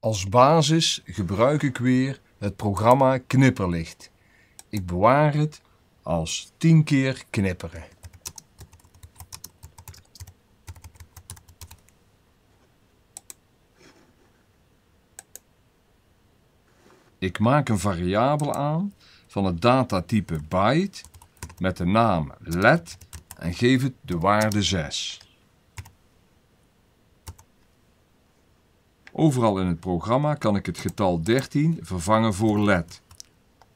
Als basis gebruik ik weer het programma Knipperlicht. Ik bewaar het als 10 keer knipperen. Ik maak een variabel aan van het datatype byte met de naam led en geef het de waarde 6. Overal in het programma kan ik het getal 13 vervangen voor LED.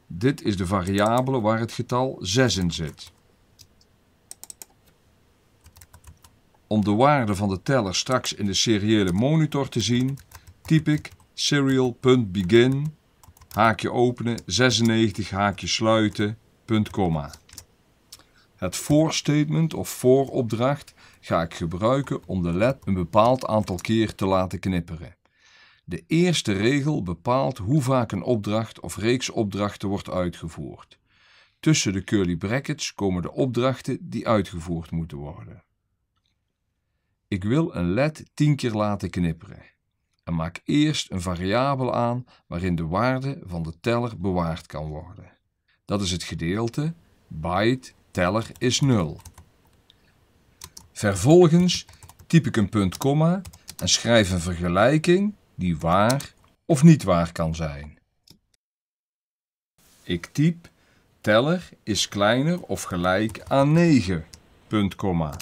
Dit is de variabele waar het getal 6 in zit. Om de waarde van de teller straks in de seriële monitor te zien, typ ik serial.begin, haakje openen, 96, haakje sluiten, punt komma. Het voorstatement of vooropdracht ga ik gebruiken om de led een bepaald aantal keer te laten knipperen. De eerste regel bepaalt hoe vaak een opdracht of reeks opdrachten wordt uitgevoerd. Tussen de curly brackets komen de opdrachten die uitgevoerd moeten worden. Ik wil een led tien keer laten knipperen en maak eerst een variabel aan waarin de waarde van de teller bewaard kan worden. Dat is het gedeelte byte teller is 0. Vervolgens typ ik een punt komma en schrijf een vergelijking die waar of niet waar kan zijn. Ik typ teller is kleiner of gelijk aan 9, punt, komma.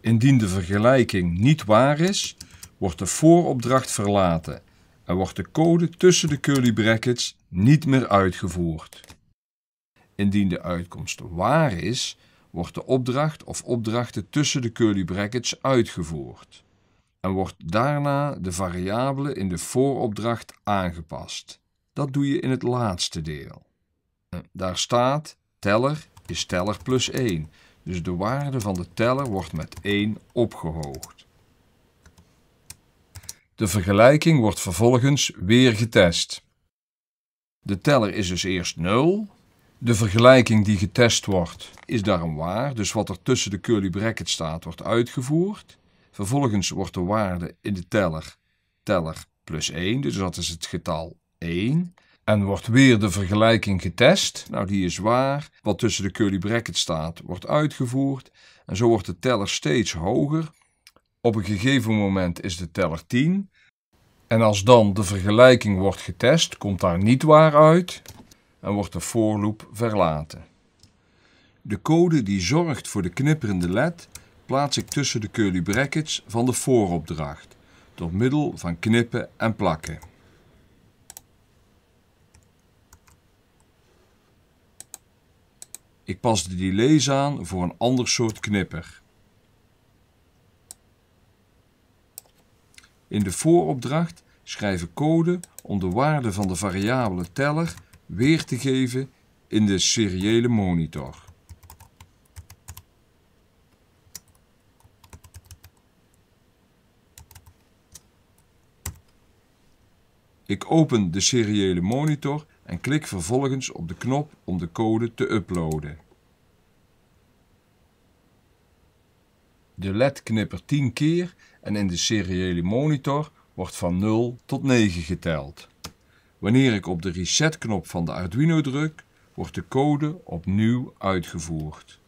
Indien de vergelijking niet waar is, wordt de vooropdracht verlaten en wordt de code tussen de curly brackets niet meer uitgevoerd. Indien de uitkomst waar is, wordt de opdracht of opdrachten tussen de curly brackets uitgevoerd en wordt daarna de variabele in de vooropdracht aangepast. Dat doe je in het laatste deel. Daar staat teller is teller plus 1, dus de waarde van de teller wordt met 1 opgehoogd. De vergelijking wordt vervolgens weer getest. De teller is dus eerst 0. De vergelijking die getest wordt is daarom waar, dus wat er tussen de curly bracket staat wordt uitgevoerd. Vervolgens wordt de waarde in de teller teller plus 1, dus dat is het getal 1. En wordt weer de vergelijking getest. Nou, die is waar. Wat tussen de curly bracket staat, wordt uitgevoerd. En zo wordt de teller steeds hoger. Op een gegeven moment is de teller 10. En als dan de vergelijking wordt getest, komt daar niet waar uit en wordt de voorloop verlaten. De code die zorgt voor de knipperende led plaats ik tussen de curly brackets van de vooropdracht door middel van knippen en plakken. Ik pas de delays aan voor een ander soort knipper. In de vooropdracht schrijf ik code om de waarde van de variabele teller weer te geven in de seriële monitor. Ik open de seriële monitor en klik vervolgens op de knop om de code te uploaden. De LED knipper 10 keer en in de seriële monitor wordt van 0 tot 9 geteld. Wanneer ik op de reset knop van de Arduino druk, wordt de code opnieuw uitgevoerd.